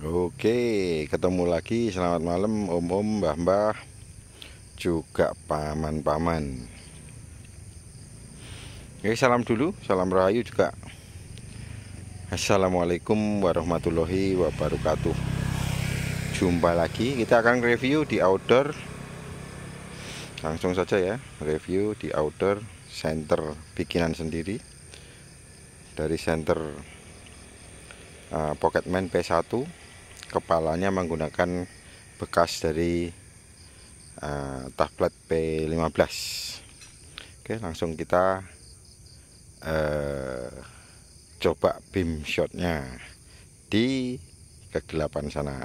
Oke, ketemu lagi. Selamat malam, om-om, mbah-mbah, juga paman-paman. Oke, eh, salam dulu, salam rahayu juga. Assalamualaikum warahmatullahi wabarakatuh. Jumpa lagi, kita akan review di outdoor. Langsung saja ya, review di outdoor center bikinan sendiri dari center uh, Pocketman P1 kepalanya menggunakan bekas dari uh, tablet P15 Oke langsung kita uh, coba beam shotnya di kegelapan sana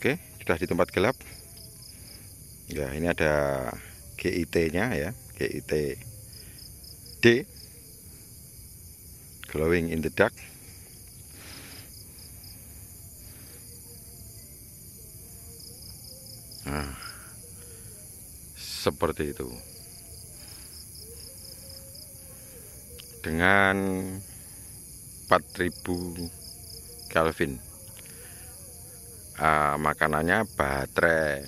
Oke sudah di tempat gelap ya ini ada GIT nya ya GIT D glowing in the dark seperti itu dengan 4000 Kelvin uh, makanannya baterai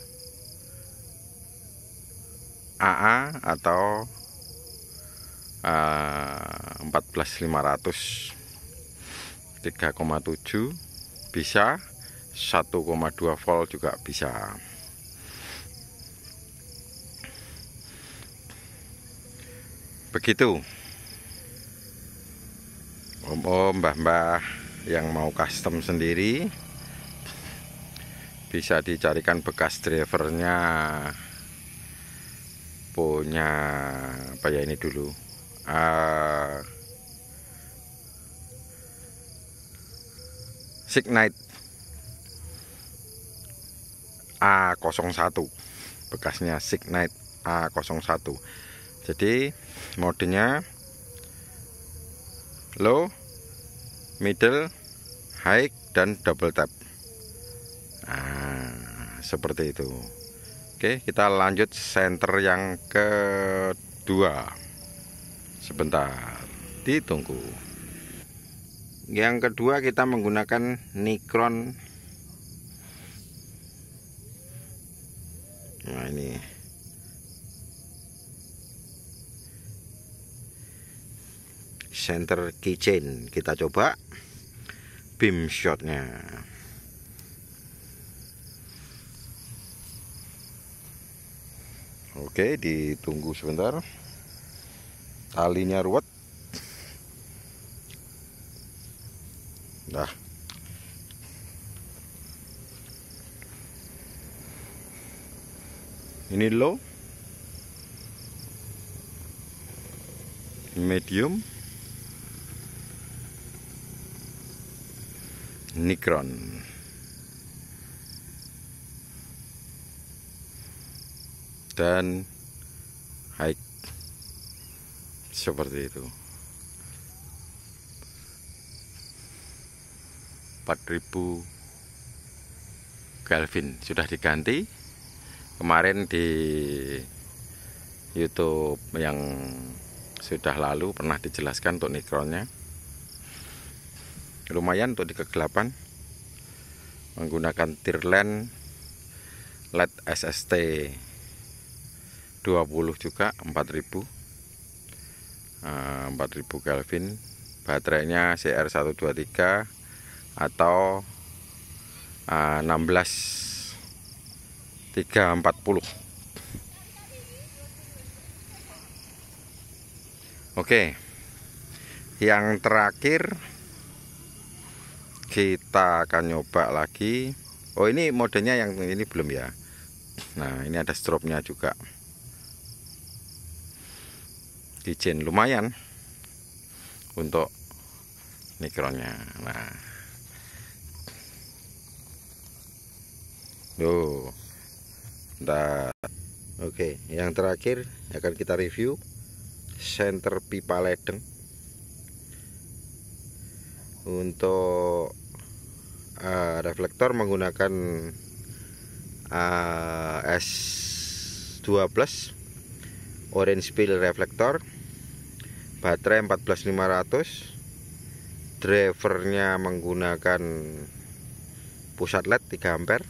AA atau uh, 14500 3,7 bisa 1,2 volt juga bisa begitu om-om mbah-mbah yang mau custom sendiri bisa dicarikan bekas drivernya punya apa ya ini dulu uh, Signet A01 bekasnya Signet A01 jadi modenya low middle high dan double tap nah, seperti itu Oke kita lanjut center yang kedua sebentar ditunggu yang kedua kita menggunakan Nikron nah ini center kitchen kita coba beam shotnya oke ditunggu sebentar talinya ruwet nah ini low medium Nikron dan high seperti itu 4000 Kelvin sudah diganti kemarin di YouTube yang sudah lalu pernah dijelaskan untuk nikronnya lumayan untuk di kegelapan menggunakan tirlen LED SST 20 juga 4000 4000 eh, Kelvin baterainya CR123 atau 16 eh, 340 Oke. Yang terakhir kita akan nyoba lagi oh ini modenya yang ini belum ya nah ini ada stropnya juga kitchen lumayan untuk mikronnya nah tuh Nah. Oke, yang terakhir akan kita review center pipa ledeng untuk uh, reflektor menggunakan uh, S2 plus orange peel reflektor baterai 14500 drivernya menggunakan pusat LED 3 ampere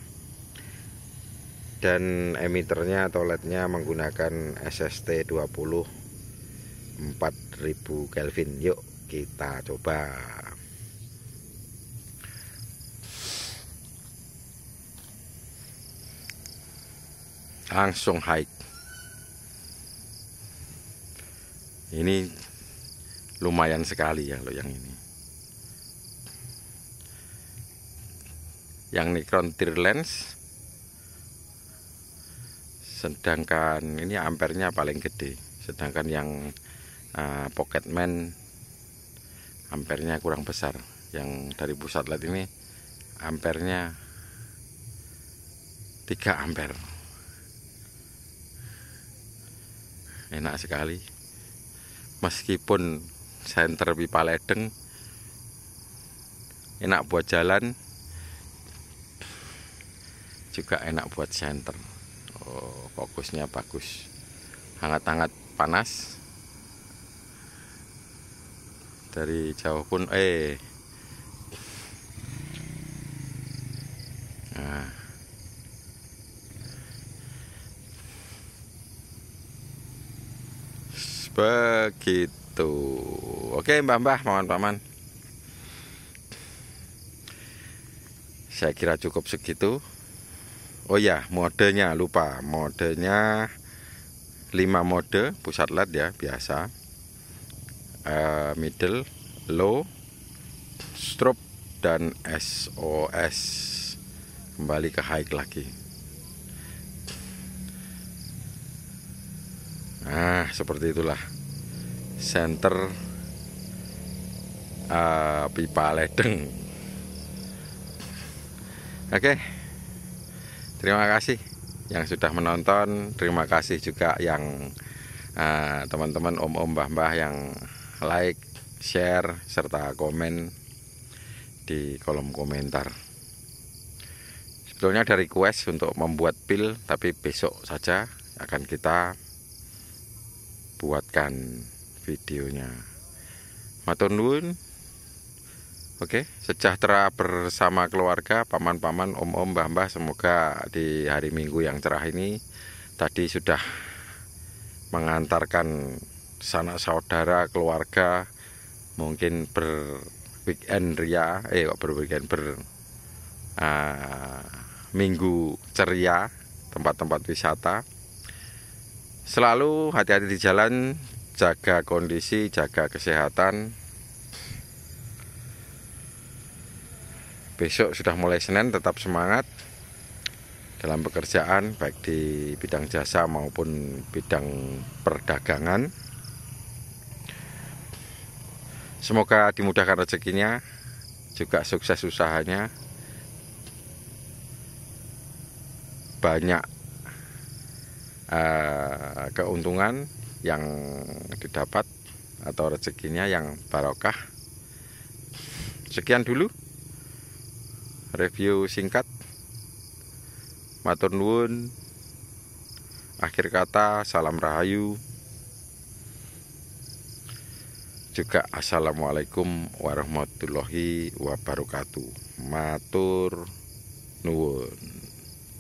dan emitternya atau lednya menggunakan SST 20 4000 Kelvin yuk kita coba langsung hike. ini lumayan sekali ya lo yang ini yang Nikon TIR lens sedangkan ini ampernya paling gede sedangkan yang uh, Man ampernya kurang besar yang dari pusat light ini ampernya 3 ampere enak sekali meskipun senter pipa ledeng enak buat jalan juga enak buat senter oh, fokusnya bagus hangat-hangat panas dari jauh pun eh begitu oke mbah mbah paman paman saya kira cukup segitu oh ya modenya lupa modenya 5 mode pusat led ya biasa uh, middle low strobe dan SOS kembali ke high lagi Nah, seperti itulah center uh, pipa ledeng. Oke. Okay. Terima kasih yang sudah menonton, terima kasih juga yang eh, teman-teman uh, om-om mbah-mbah yang like, share serta komen di kolom komentar. Sebetulnya ada request untuk membuat pil tapi besok saja akan kita buatkan videonya. Matur nuwun. Oke, sejahtera bersama keluarga, paman-paman, om-om, mbah-mbah. Semoga di hari Minggu yang cerah ini tadi sudah mengantarkan sanak saudara, keluarga mungkin ber weekend ria, eh kok ber weekend ber uh, ah, minggu ceria tempat-tempat wisata selalu hati-hati di jalan, jaga kondisi, jaga kesehatan. Besok sudah mulai Senin, tetap semangat dalam pekerjaan baik di bidang jasa maupun bidang perdagangan. Semoga dimudahkan rezekinya, juga sukses usahanya. Banyak Eh, keuntungan yang didapat atau rezekinya yang barokah. Sekian dulu review singkat. Matur nuwun. Akhir kata salam rahayu. Juga assalamualaikum warahmatullahi wabarakatuh. Matur nuwun.